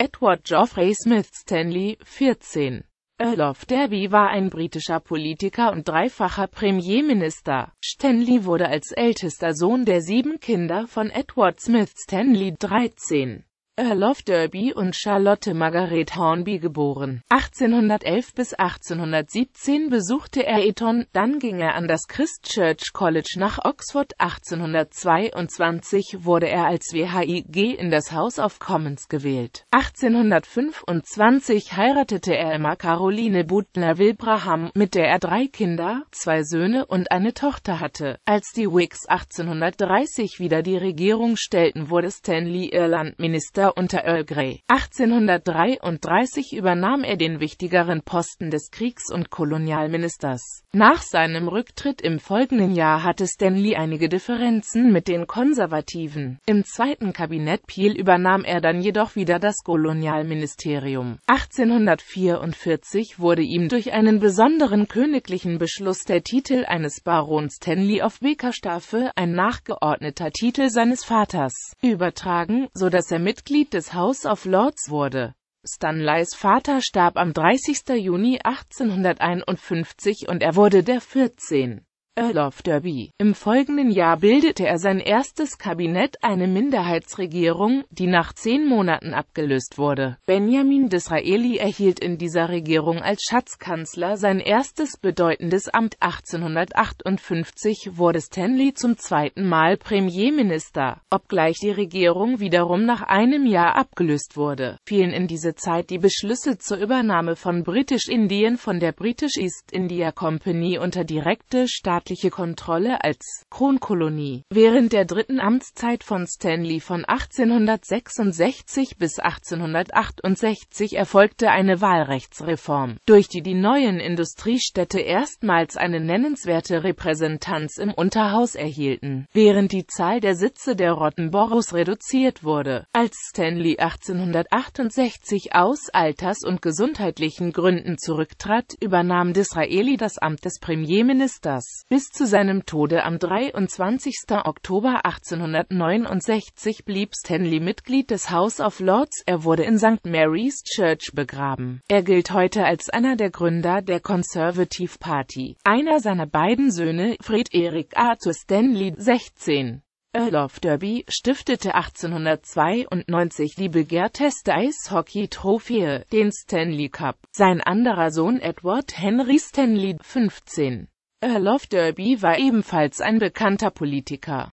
Edward Geoffrey Smith Stanley, 14. Earl of Derby war ein britischer Politiker und dreifacher Premierminister. Stanley wurde als ältester Sohn der sieben Kinder von Edward Smith Stanley, 13. Äh, Earl of Derby und Charlotte Margaret Hornby geboren. 1811 bis 1817 besuchte er Eton, dann ging er an das Christchurch College nach Oxford. 1822 wurde er als WHIG in das House of Commons gewählt. 1825 heiratete er Emma Caroline Butler Wilbraham, mit der er drei Kinder, zwei Söhne und eine Tochter hatte. Als die Whigs 1830 wieder die Regierung stellten, wurde Stanley Irland Minister unter Earl Grey. 1833 übernahm er den wichtigeren Posten des Kriegs- und Kolonialministers. Nach seinem Rücktritt im folgenden Jahr hatte Stanley einige Differenzen mit den Konservativen. Im zweiten Kabinett Peel übernahm er dann jedoch wieder das Kolonialministerium. 1844 wurde ihm durch einen besonderen königlichen Beschluss der Titel eines Barons Stanley of Bekerstaffe, ein nachgeordneter Titel seines Vaters, übertragen, so dass er Mitglied Mitglied des House of Lords wurde. Stanleys Vater starb am 30. Juni 1851 und er wurde der 14. Earl of Derby. Im folgenden Jahr bildete er sein erstes Kabinett, eine Minderheitsregierung, die nach zehn Monaten abgelöst wurde. Benjamin Disraeli erhielt in dieser Regierung als Schatzkanzler sein erstes bedeutendes Amt. 1858 wurde Stanley zum zweiten Mal Premierminister, obgleich die Regierung wiederum nach einem Jahr abgelöst wurde. Fielen in diese Zeit die Beschlüsse zur Übernahme von Britisch-Indien von der British East India Company unter direkte Staat staatliche Kontrolle als Kronkolonie. Während der dritten Amtszeit von Stanley von 1866 bis 1868 erfolgte eine Wahlrechtsreform, durch die die neuen Industriestädte erstmals eine nennenswerte Repräsentanz im Unterhaus erhielten, während die Zahl der Sitze der Rottenboroughs reduziert wurde. Als Stanley 1868 aus alters- und gesundheitlichen Gründen zurücktrat, übernahm Disraeli das Amt des Premierministers. Bis zu seinem Tode am 23. Oktober 1869 blieb Stanley Mitglied des House of Lords, er wurde in St. Mary's Church begraben. Er gilt heute als einer der Gründer der Conservative Party. Einer seiner beiden Söhne, Fred Eric Arthur Stanley, 16. Earl of Derby, stiftete 1892 die begehrteste Eishockey-Trophäe, den Stanley Cup. Sein anderer Sohn Edward Henry Stanley, 15. Earl of Derby war ebenfalls ein bekannter Politiker.